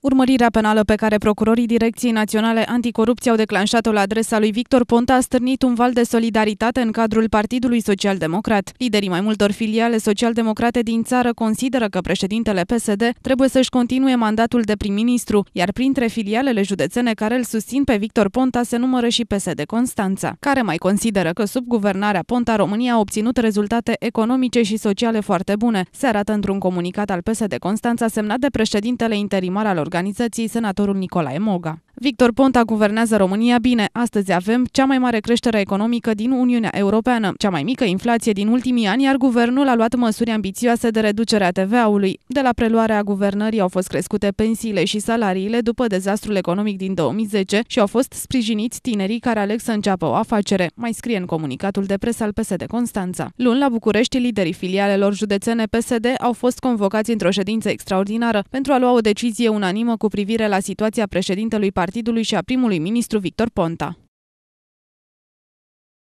Urmărirea penală pe care procurorii Direcției Naționale Anticorupție au declanșat-o la adresa lui Victor Ponta a stârnit un val de solidaritate în cadrul Partidului Social Democrat. Liderii mai multor filiale social din țară consideră că președintele PSD trebuie să-și continue mandatul de prim-ministru, iar printre filialele județene care îl susțin pe Victor Ponta se numără și PSD Constanța, care mai consideră că sub guvernarea Ponta România a obținut rezultate economice și sociale foarte bune, se arată într-un comunicat al PSD Constanța semnat de președintele interimar al organizației senatorul Nicolae Moga. Victor Ponta guvernează România bine. Astăzi avem cea mai mare creștere economică din Uniunea Europeană, cea mai mică inflație din ultimii ani, iar guvernul a luat măsuri ambițioase de reducere a TVA-ului. De la preluarea guvernării au fost crescute pensiile și salariile după dezastrul economic din 2010 și au fost sprijiniți tinerii care aleg să înceapă o afacere, mai scrie în comunicatul de presă al PSD Constanța. Luni la București, liderii filialelor județene PSD au fost convocați într-o ședință extraordinară pentru a lua o decizie unanimă cu privire la situația președintelui partidului partidului și a primului ministru Victor Ponta.